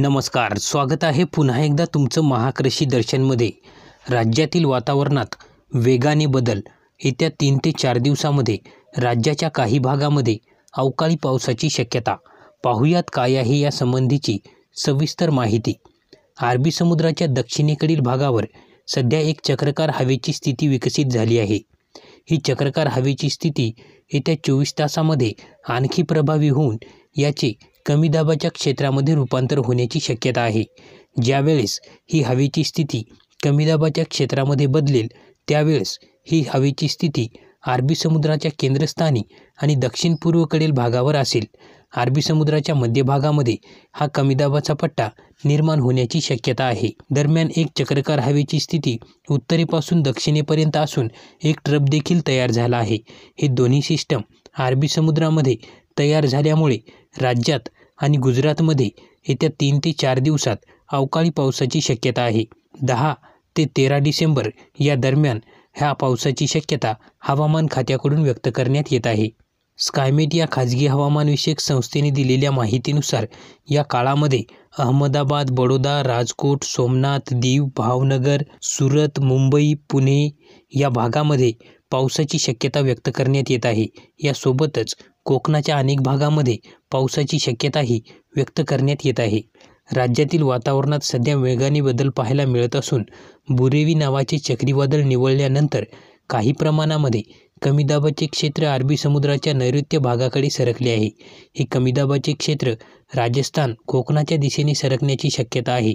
नमस्कार स्वागत आहे पुन्हा एकदा तुमचं महाकृषी दर्शनमध्ये राज्यातील वातावरणात वेगाने बदल येत्या तीन ते चार दिवसामध्ये राज्याच्या काही भागामध्ये अवकाळी पावसाची शक्यता पाहुयात काय आहे यासंबंधीची सविस्तर माहिती अरबी समुद्राच्या दक्षिणेकडील भागावर सध्या एक चक्रकार हवेची स्थिती विकसित झाली आहे ही चक्रकार हवेची स्थिती येत्या चोवीस तासामध्ये आणखी प्रभावी होऊन याचे कमी दाबाच्या क्षेत्रामध्ये रूपांतर होण्याची शक्यता आहे ज्यावेळेस ही हवेची स्थिती कमी दाबाच्या क्षेत्रामध्ये बदलेल त्यावेळेस ही हवेची स्थिती अरबी समुद्राच्या केंद्रस्थानी आणि दक्षिण पूर्वकडील भागावर असेल अरबी समुद्राच्या मध्यभागामध्ये हा कमी दाबाचा पट्टा निर्माण होण्याची शक्यता आहे दरम्यान एक चक्रकार हवेची स्थिती उत्तरेपासून दक्षिणेपर्यंत असून एक ट्रप देखील तयार झाला आहे हे दोन्ही सिस्टम अरबी समुद्रामध्ये तयार झाल्यामुळे राज्यात आणि गुजरातमध्ये येत्या तीन ते चार दिवसात अवकाळी पावसाची शक्यता आहे दहा ते तेरा डिसेंबर या दरम्यान ह्या पावसाची शक्यता हवामान खात्याकडून व्यक्त करण्यात येत आहे स्कायमेट या खाजगी हवामानविषयक संस्थेने दिलेल्या माहितीनुसार या काळामध्ये अहमदाबाद बडोदा राजकोट सोमनाथ दीव भावनगर सुरत मुंबई पुणे या भागामध्ये पावसाची शक्यता व्यक्त करण्यात येत आहे यासोबतच कोकणाच्या अनेक भागामध्ये पावसाची शक्यताही व्यक्त करण्यात येत आहे राज्यातील वातावरणात सध्या वेगाने बदल पाहायला मिळत असून बुरेवी नावाचे चक्रीवादळ निवळल्यानंतर काही प्रमाणामध्ये कमी दाबाचे क्षेत्र अरबी समुद्राच्या नैऋत्य भागाकडे सरकले आहे हे कमी दाबाचे क्षेत्र राजस्थान कोकणाच्या दिशेने सरकण्याची शक्यता आहे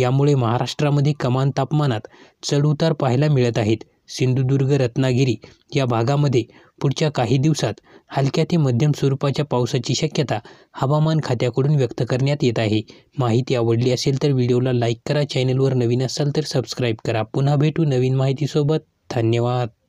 यामुळे महाराष्ट्रामध्ये कमान तापमानात चढउतार पाहायला मिळत आहेत सिंधुदुर्ग रत्नागिरी या भागामध्ये पुढच्या काही दिवसात हलक्या ते मध्यम स्वरूपाच्या पावसाची शक्यता हवामान खात्याकडून व्यक्त करण्यात येत आहे माहिती आवडली असेल तर व्हिडिओला लाईक करा चॅनलवर नवीन असाल तर सबस्क्राईब करा पुन्हा भेटू नवीन माहितीसोबत धन्यवाद